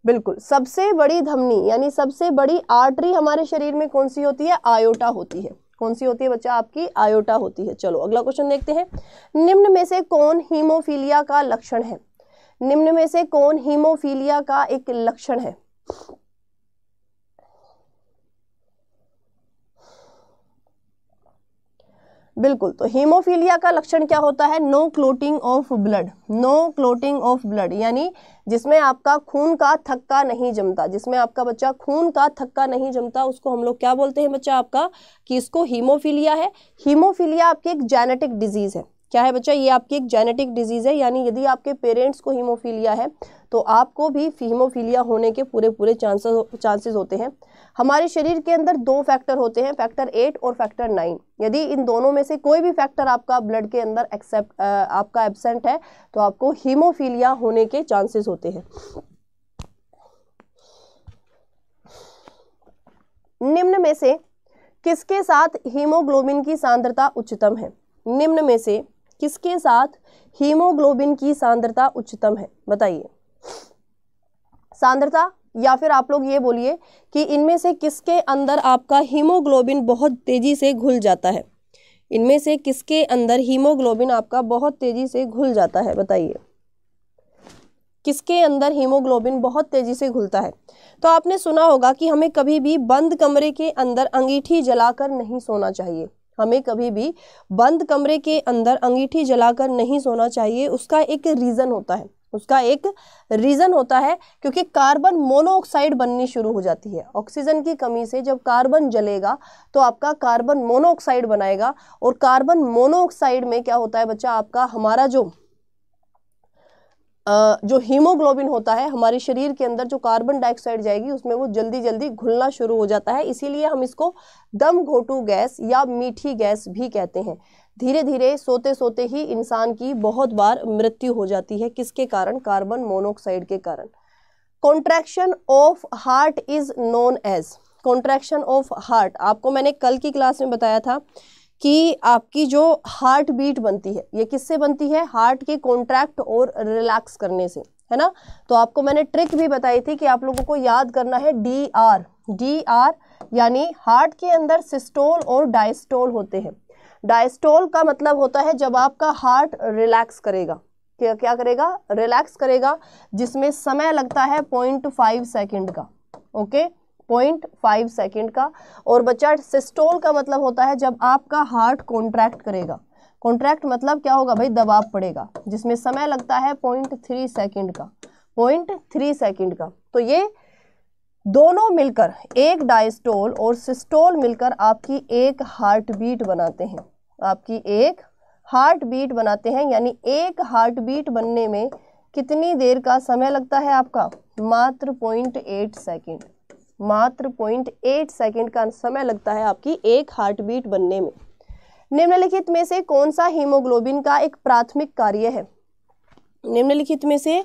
बिल्कुल सबसे बड़ी धमनी यानी सबसे बड़ी आर्टरी हमारे शरीर में कौन सी होती है आयोटा होती है कौन सी होती है बच्चा आपकी आयोटा होती है चलो अगला क्वेश्चन देखते हैं निम्न में से कौन हीमोफीलिया का लक्षण है निम्न में से कौन हीमोफीलिया का एक लक्षण है बिल्कुल तो हीमोफीलिया का लक्षण क्या होता है no clotting of blood no clotting of blood यानी जिसमें आपका खून का थक्का नहीं जमता जिसमें आपका बच्चा खून का थक्का नहीं जमता उसको हम लोग क्या बोलते हैं बच्चा आपका कि इसको हीमोफीलिया है हीमोफीलिया आपकी एक जेनेटिक डिजीज़ है क्या है बच्चा ये आपकी एक जेनेटिक डिजीज़ है यानी यदि आपके पेरेंट्स को हीमोफीलिया है तो आपको भी हीमोफीलिया होने के पूरे पूरे चांसेस चांसेस होते हैं हमारे शरीर के अंदर दो फैक्टर होते हैं फैक्टर एट और फैक्टर नाइन यदि इन दोनों में से कोई भी फैक्टर आपका ब्लड के अंदर एक्सेप्ट आपका एबसेंट है तो आपको हीमोफीलिया होने के चांसेस होते हैं निम्न में से किसके साथ हीमोग्लोबिन की सांद्रता उच्चतम है निम्न में से किसके साथ हीमोग्लोबिन की सांद्रता उच्चतम है बताइए सांद्रता या फिर आप लोग ये बोलिए कि इनमें से किसके अंदर आपका हीमोग्लोबिन बहुत तेज़ी से घुल जाता है इनमें से किसके अंदर हीमोग्लोबिन आपका बहुत तेज़ी से घुल जाता है बताइए किसके अंदर हीमोग्लोबिन बहुत तेज़ी से घुलता है तो आपने सुना होगा कि हमें कभी भी बंद कमरे के अंदर अंगीठी जलाकर नहीं सोना चाहिए हमें कभी भी बंद कमरे के अंदर अंगीठी जलाकर नहीं सोना चाहिए उसका एक रीज़न होता है उसका एक रीज़न होता है क्योंकि कार्बन मोनोऑक्साइड बननी शुरू हो जाती है ऑक्सीजन की कमी से जब कार्बन जलेगा तो आपका कार्बन मोनोऑक्साइड बनाएगा और कार्बन मोनोऑक्साइड में क्या होता है बच्चा आपका हमारा जो जो हीमोग्लोबिन होता है हमारे शरीर के अंदर जो कार्बन डाइऑक्साइड जाएगी उसमें वो जल्दी जल्दी घुलना शुरू हो जाता है इसीलिए हम इसको दम घोटू गैस या मीठी गैस भी कहते हैं धीरे धीरे सोते सोते ही इंसान की बहुत बार मृत्यु हो जाती है किसके कारण कार्बन मोनोक्साइड के कारण contraction of heart is known as contraction of heart आपको मैंने कल की क्लास में बताया था कि आपकी जो हार्ट बीट बनती है ये किससे बनती है हार्ट के कॉन्ट्रैक्ट और रिलैक्स करने से है ना तो आपको मैंने ट्रिक भी बताई थी कि आप लोगों को याद करना है डी आर डी आर यानी हार्ट के अंदर सिस्टोल और डायस्टोल होते हैं डायस्टोल का मतलब होता है जब आपका हार्ट रिलैक्स करेगा क्या क्या करेगा रिलैक्स करेगा जिसमें समय लगता है पॉइंट फाइव सेकेंड का okay okay? Point five second का और बच्चा सिस्टोल का मतलब होता है जब आपका हार्ट कॉन्ट्रैक्ट करेगा कॉन्ट्रैक्ट मतलब क्या होगा भाई दबाव पड़ेगा जिसमें समय लगता है पॉइंट थ्री सेकेंड का पॉइंट थ्री सेकेंड का तो ये दोनों मिलकर एक डायस्टोल और सिस्टोल मिलकर आपकी एक हार्ट बीट बनाते हैं आपकी एक हार्ट बीट बनाते हैं यानी एक हार्ट बीट बनने में कितनी देर का समय लगता है आपका मात्र पॉइंट एट सेकेंड मात्र पॉइंट एट सेकेंड का समय लगता है आपकी एक हार्ट बीट बनने में निम्नलिखित में से कौन सा हीमोग्लोबिन का एक प्राथमिक कार्य है निम्नलिखित में से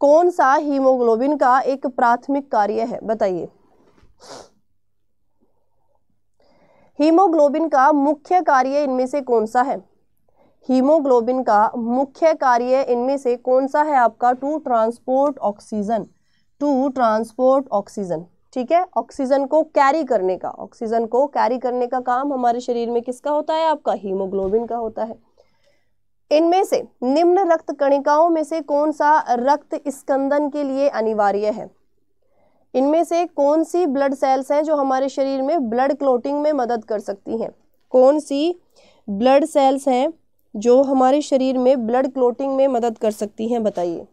कौन सा हीमोग्लोबिन का एक प्राथमिक कार्य है बताइए हीमोग्लोबिन का मुख्य कार्य इनमें से कौन सा है हीमोग्लोबिन का मुख्य कार्य इनमें से कौन सा है आपका to transport oxygen to transport oxygen ठीक है ऑक्सीजन को कैरी करने का ऑक्सीजन को कैरी करने का काम हमारे शरीर में किसका होता है आपका हीमोग्लोबिन का होता है इनमें से निम्न रक्त कणिकाओं में से कौन सा रक्त स्कंदन के लिए अनिवार्य है इनमें से कौन सी ब्लड सेल्स हैं जो हमारे शरीर में ब्लड क्लोटिंग में मदद कर सकती हैं कौन सी ब्लड सेल्स हैं जो हमारे शरीर में ब्लड क्लोटिंग में मदद कर सकती हैं बताइए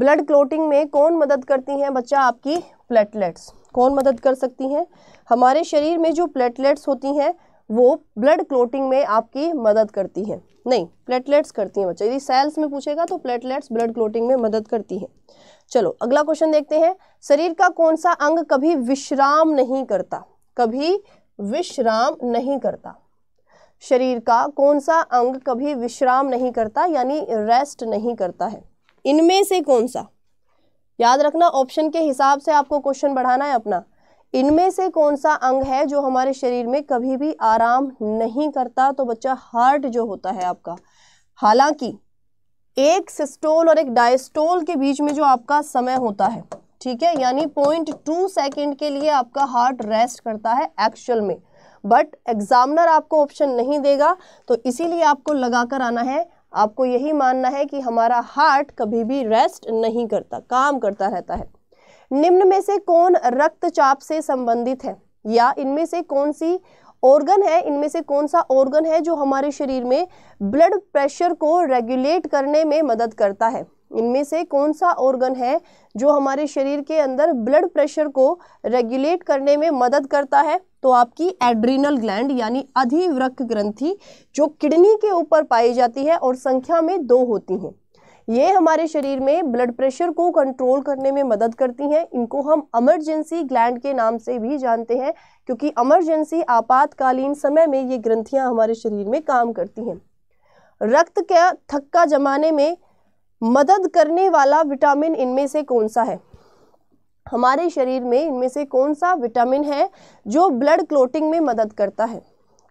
ब्लड क्लोटिंग में कौन मदद करती हैं बच्चा आपकी प्लेटलेट्स कौन मदद कर सकती हैं हमारे शरीर में जो प्लेटलेट्स होती हैं वो ब्लड क्लोटिंग में आपकी मदद करती हैं नहीं प्लेटलेट्स करती हैं बच्चा यदि सेल्स में पूछेगा तो प्लेटलेट्स ब्लड क्लोटिंग में मदद करती हैं चलो अगला क्वेश्चन देखते हैं शरीर का कौन सा अंग कभी विश्राम नहीं करता कभी विश्राम नहीं करता शरीर का कौन सा अंग कभी विश्राम नहीं करता यानी रेस्ट नहीं करता है इनमें से कौन सा याद रखना ऑप्शन के हिसाब से आपको क्वेश्चन बढ़ाना है अपना इनमें से कौन सा अंग है जो हमारे शरीर में कभी भी आराम नहीं करता तो बच्चा हार्ट जो होता है आपका हालांकि एक सिस्टोल और एक डायस्टोल के बीच में जो आपका समय होता है ठीक है यानी पॉइंट टू सेकेंड के लिए आपका हार्ट रेस्ट करता है एक्चुअल में बट एग्जामिनर आपको ऑप्शन नहीं देगा तो इसीलिए आपको लगाकर आना है आपको यही मानना है कि हमारा हार्ट कभी भी रेस्ट नहीं करता काम करता रहता है निम्न में से कौन रक्तचाप से संबंधित है या इनमें से कौन सी ऑर्गन है इनमें से कौन सा ऑर्गन है जो हमारे शरीर में ब्लड प्रेशर को रेगुलेट करने में मदद करता है इनमें से कौन सा ऑर्गन है जो हमारे शरीर के अंदर ब्लड प्रेशर को रेगुलेट करने में मदद करता है तो आपकी एड्रीनल ग्लैंड यानी अधिवृक्क ग्रंथि जो किडनी के ऊपर पाई जाती है और संख्या में दो होती हैं ये हमारे शरीर में ब्लड प्रेशर को कंट्रोल करने में मदद करती हैं इनको हम अमरजेंसी ग्लैंड के नाम से भी जानते हैं क्योंकि अमरजेंसी आपातकालीन समय में ये ग्रंथियां हमारे शरीर में काम करती हैं रक्त का थक्का जमाने में मदद करने वाला विटामिन इनमें से कौन सा है हमारे शरीर में इनमें से कौन सा विटामिन है जो ब्लड क्लोटिंग में मदद करता है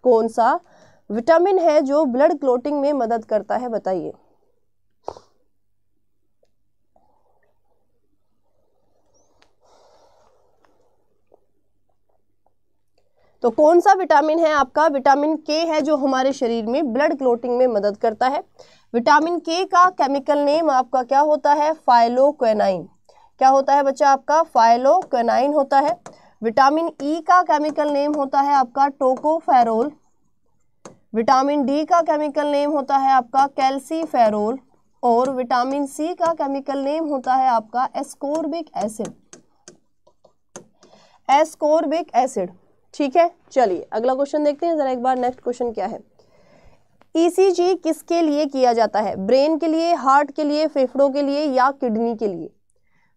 कौन सा विटामिन है जो ब्लड क्लोटिंग में मदद करता है बताइए तो कौन सा विटामिन है आपका विटामिन के है जो हमारे शरीर में ब्लड क्लोटिंग में मदद करता है विटामिन के का केमिकल नेम आपका क्या होता है फाइलोक्वेनाइन क्या होता है बच्चा आपका फाइलोक्वेनाइन होता है विटामिन ई e का केमिकल नेम होता है आपका टोकोफेरोल विटामिन डी का केमिकल नेम होता है आपका कैल्सीफेरोल और विटामिन सी का केमिकल नेम होता है आपका एस्कोर्बिक एसिड एस्कोर्बिक एसिड ठीक है चलिए अगला क्वेश्चन देखते हैं जरा एक बार नेक्स्ट क्वेश्चन क्या है ईसीजी e किसके लिए किया जाता है ब्रेन के लिए हार्ट के लिए फेफड़ों के लिए या किडनी के लिए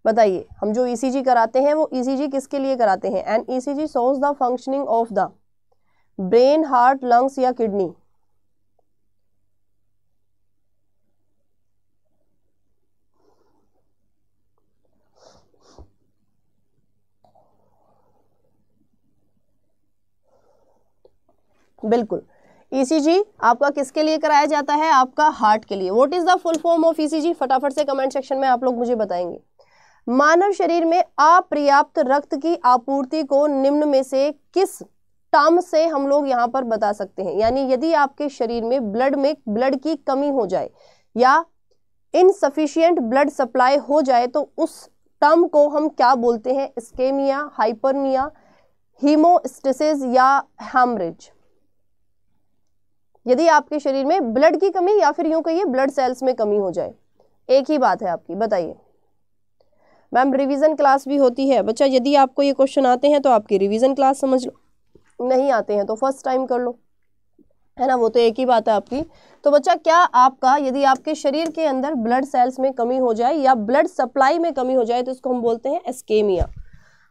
बताइए हम जो ईसीजी e कराते हैं वो ईसीजी e किसके लिए कराते हैं and ECG shows the functioning of the brain heart lungs या किडनी बिल्कुल ईसीजी e आपका किसके लिए कराया जाता है आपका हार्ट के लिए what is the full form of ECG फटाफट से कमेंट सेक्शन में आप लोग मुझे बताएंगे मानव शरीर में अपर्याप्त रक्त की आपूर्ति को निम्न में से किस टर्म से हम लोग यहाँ पर बता सकते हैं यानी यदि आपके शरीर में ब्लड में ब्लड की कमी हो जाए या इनसफिशियंट ब्लड सप्लाई हो जाए तो उस टर्म को हम क्या बोलते हैं स्केमिया हाइपरमिया हीमोस्टिस या हेमरेज यदि आपके शरीर में ब्लड की कमी या फिर यूँ कहिए ब्लड सेल्स में कमी हो जाए एक ही बात है आपकी बताइए मैम रिवीजन क्लास भी होती है बच्चा यदि आपको ये क्वेश्चन आते हैं तो आपकी रिवीजन क्लास समझ लो नहीं आते हैं तो फर्स्ट टाइम कर लो है ना वो तो एक ही बात है आपकी तो बच्चा क्या आपका यदि आपके शरीर के अंदर ब्लड सेल्स में कमी हो जाए या ब्लड सप्लाई में कमी हो जाए तो इसको हम बोलते हैं एस्केमिया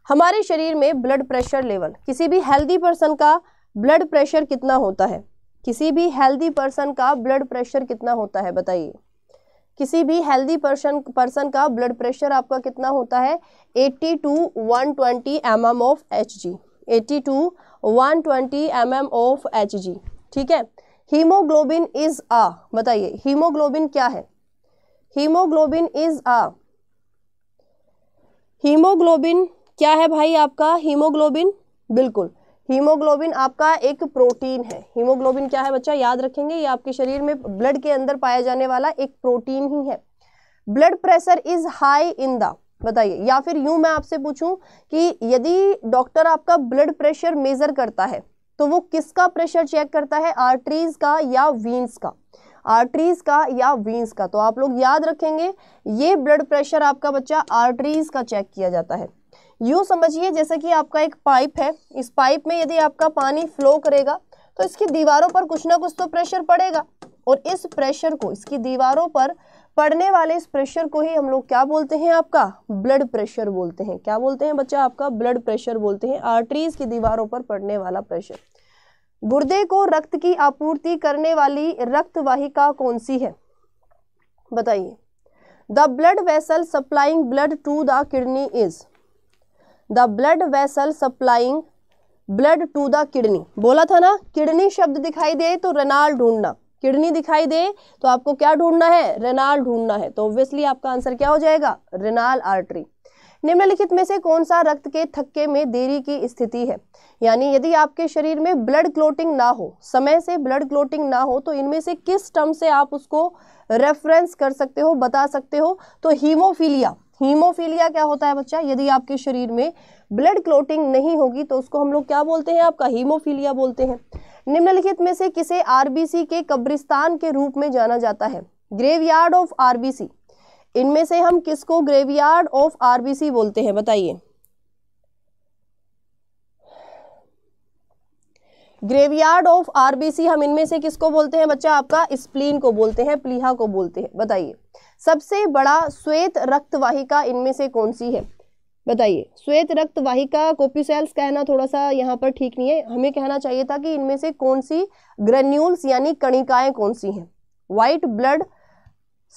हमारे शरीर में ब्लड प्रेशर लेवल किसी भी हेल्दी पर्सन का ब्लड प्रेशर कितना होता है किसी भी हेल्दी पर्सन का ब्लड प्रेशर कितना होता है बताइए किसी भी हेल्दी पर्सन पर्सन का ब्लड प्रेशर आपका कितना होता है eighty to one twenty M M of H G eighty to one twenty M M of H G ठीक है हीमोग्लोबिन इज आ बताइए हीमोग्लोबिन क्या है हीमोग्लोबिन इज आ हीमोग्लोबिन क्या है भाई आपका हीमोग्लोबिन बिल्कुल हीमोग्लोबिन आपका एक प्रोटीन है हीमोग्लोबिन क्या है बच्चा याद रखेंगे ये आपके शरीर में ब्लड के अंदर पाया जाने वाला एक प्रोटीन ही है blood pressure is high in the बताइए या फिर यूं मैं आपसे पूछूं कि यदि डॉक्टर आपका ब्लड प्रेशर मेजर करता है तो वो किसका प्रेशर चेक करता है आर्टरीज का या वीन्स का आर्टरीज का या वीन्स का तो आप लोग याद रखेंगे ये ब्लड प्रेशर आपका बच्चा आर्टरीज का चेक किया जाता है यूँ समझिए जैसे कि आपका एक पाइप है इस पाइप में यदि आपका पानी फ्लो करेगा तो इसकी दीवारों पर कुछ ना कुछ तो प्रेशर पड़ेगा और इस प्रेशर को इसकी दीवारों पर पड़ने वाले इस प्रेशर को ही हम लोग क्या बोलते हैं आपका ब्लड प्रेशर बोलते हैं क्या बोलते हैं बच्चा आपका ब्लड प्रेशर बोलते हैं आर्टरीज की दीवारों पर पड़ने वाला प्रेशर गुर्दे को रक्त की आपूर्ति करने वाली रक्त वाहिका कौन सी है बताइए the blood vessel supplying blood to the kidney is the blood vessel supplying blood to the kidney बोला था ना किडनी शब्द दिखाई दे तो रेनाल ढूंढना किडनी दिखाई दे तो आपको क्या ढूंढना है रेनाल ढूंढना है तो ऑब्वियसली आपका आंसर क्या हो जाएगा रेनाल आर्टरी निम्नलिखित में से कौन सा रक्त के थक्के में देरी की स्थिति है यानी यदि आपके शरीर में ब्लड क्लोटिंग ना हो समय से ब्लड क्लोटिंग ना हो तो इनमें से किस टर्म से आप उसको रेफरेंस कर सकते हो बता सकते हो तो हीमोफीलिया हीमोफीलिया क्या होता है बच्चा यदि आपके शरीर में ब्लड क्लोटिंग नहीं होगी तो उसको हम लोग क्या बोलते हैं आपका हीमोफीलिया बोलते हैं निम्नलिखित में से किसे आरबीसी के कब्रिस्तान के रूप में जाना जाता है ग्रेवयार्ड ऑफ आरबीसी इनमें से हम किसको ग्रेवयार्ड ऑफ आरबीसी बोलते हैं बताइए ग्रेवयार्ड ऑफ आरबीसी हम इनमें से किसको बोलते हैं बच्चा आपका स्प्लीन को बोलते हैं प्लीहा को बोलते हैं बताइए सबसे बड़ा श्वेत रक्तवाहिका इनमें से कौन सी है बताइए श्वेत रक्तवाहिका कोपी कोप्यूसेल्स कहना थोड़ा सा यहाँ पर ठीक नहीं है हमें कहना चाहिए था कि इनमें से कौन सी ग्रेन्यूल्स यानी कणिकाएं कौन सी हैं वाइट ब्लड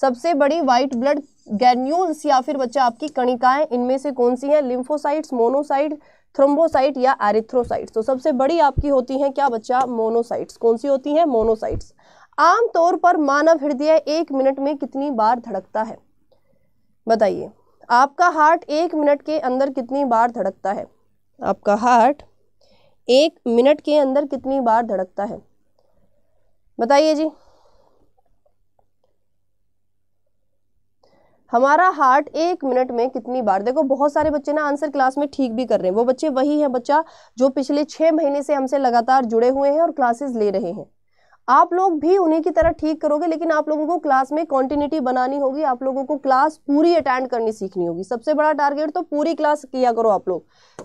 सबसे बड़ी वाइट ब्लड ग्रेन्यूल्स या फिर बच्चा आपकी कणिकाएं इनमें से कौन सी हैं लिम्फोसाइट्स मोनोसाइट थ्रोम्बोसाइट या एरिथ्रोसाइट्स तो सबसे बड़ी आपकी होती हैं क्या बच्चा मोनोसाइट्स कौन सी होती हैं मोनोसाइट्स आमतौर पर मानव हृदय एक मिनट में कितनी बार धड़कता है बताइए आपका हार्ट एक मिनट के अंदर कितनी बार धड़कता है आपका हार्ट एक मिनट के अंदर कितनी बार धड़कता है बताइए जी हमारा हार्ट एक मिनट में कितनी बार देखो बहुत सारे बच्चे ना आंसर क्लास में ठीक भी कर रहे हैं वो बच्चे वही हैं बच्चा जो पिछले छः महीने से हमसे लगातार जुड़े हुए हैं और क्लासेस ले रहे हैं आप लोग भी उन्हीं की तरह ठीक करोगे लेकिन आप लोगों को क्लास में कॉन्टिन्यूटी बनानी होगी आप लोगों को क्लास पूरी अटेंड करनी सीखनी होगी सबसे बड़ा टारगेट तो पूरी क्लास किया करो आप लोग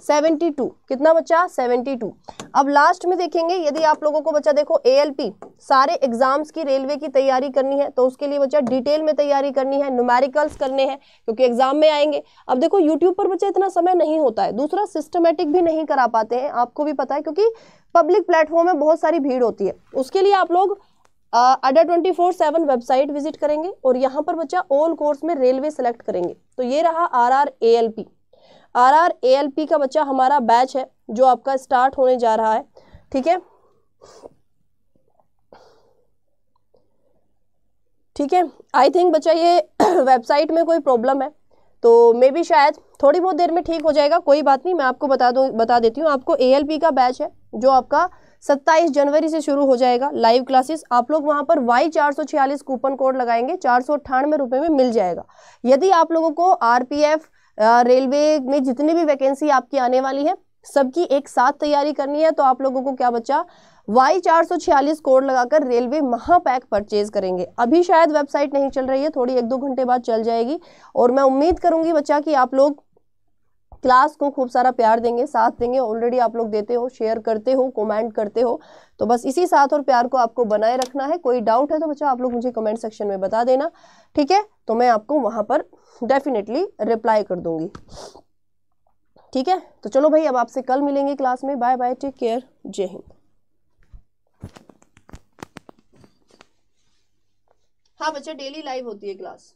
72 कितना बच्चा 72 अब लास्ट में देखेंगे यदि आप लोगों को बच्चा देखो ए सारे एग्जाम्स की रेलवे की तैयारी करनी है तो उसके लिए बच्चा डिटेल में तैयारी करनी है नुमेरिकल्स करने हैं क्योंकि एग्जाम में आएंगे अब देखो यूट्यूब पर बच्चा इतना समय नहीं होता है दूसरा सिस्टमेटिक भी नहीं करा पाते हैं आपको भी पता है क्योंकि पब्लिक प्लेटफॉर्म में बहुत सारी भीड़ होती है उसके लिए आप लोग Adda twenty four seven website visit करेंगे और यहाँ पर बच्चा ऑल कोर्स में रेलवे सेलेक्ट करेंगे तो ये रहा R R A L P R R A L P का बच्चा हमारा बैच है जो आपका स्टार्ट होने जा रहा है ठीक है ठीक है आई थिंक बच्चा ये वेबसाइट [coughs] में कोई प्रॉब्लम है तो मे बी शायद थोड़ी बहुत देर में ठीक हो जाएगा कोई बात नहीं मैं आपको बता दूँ बता देती हूँ आपको ए एल पी का बैच है जो आपका 27 जनवरी से शुरू हो जाएगा लाइव क्लासेस आप लोग वहां पर वाई चार कूपन कोड लगाएंगे चार सौ रुपये में मिल जाएगा यदि आप लोगों को आरपीएफ रेलवे में जितनी भी वैकेंसी आपकी आने वाली है सबकी एक साथ तैयारी करनी है तो आप लोगों को क्या बच्चा वाई चार सौ छियालीस कोड लगाकर रेलवे महापैक परचेज करेंगे अभी शायद वेबसाइट नहीं चल रही है थोड़ी एक दो घंटे बाद चल जाएगी और मैं उम्मीद करूंगी बच्चा कि आप लोग क्लास को खूब सारा प्यार देंगे साथ देंगे ऑलरेडी आप लोग देते हो शेयर करते हो कमेंट करते हो तो बस इसी साथ और प्यार को आपको बनाए रखना है कोई डाउट है तो बच्चा आप लोग मुझे कमेंट सेक्शन में बता देना ठीक है तो मैं आपको वहां पर डेफिनेटली रिप्लाई कर दूंगी ठीक है तो चलो भाई अब आपसे कल मिलेंगे क्लास में बाय बाय टेक केयर जय हिंद हाँ बच्चा डेली लाइव होती है क्लास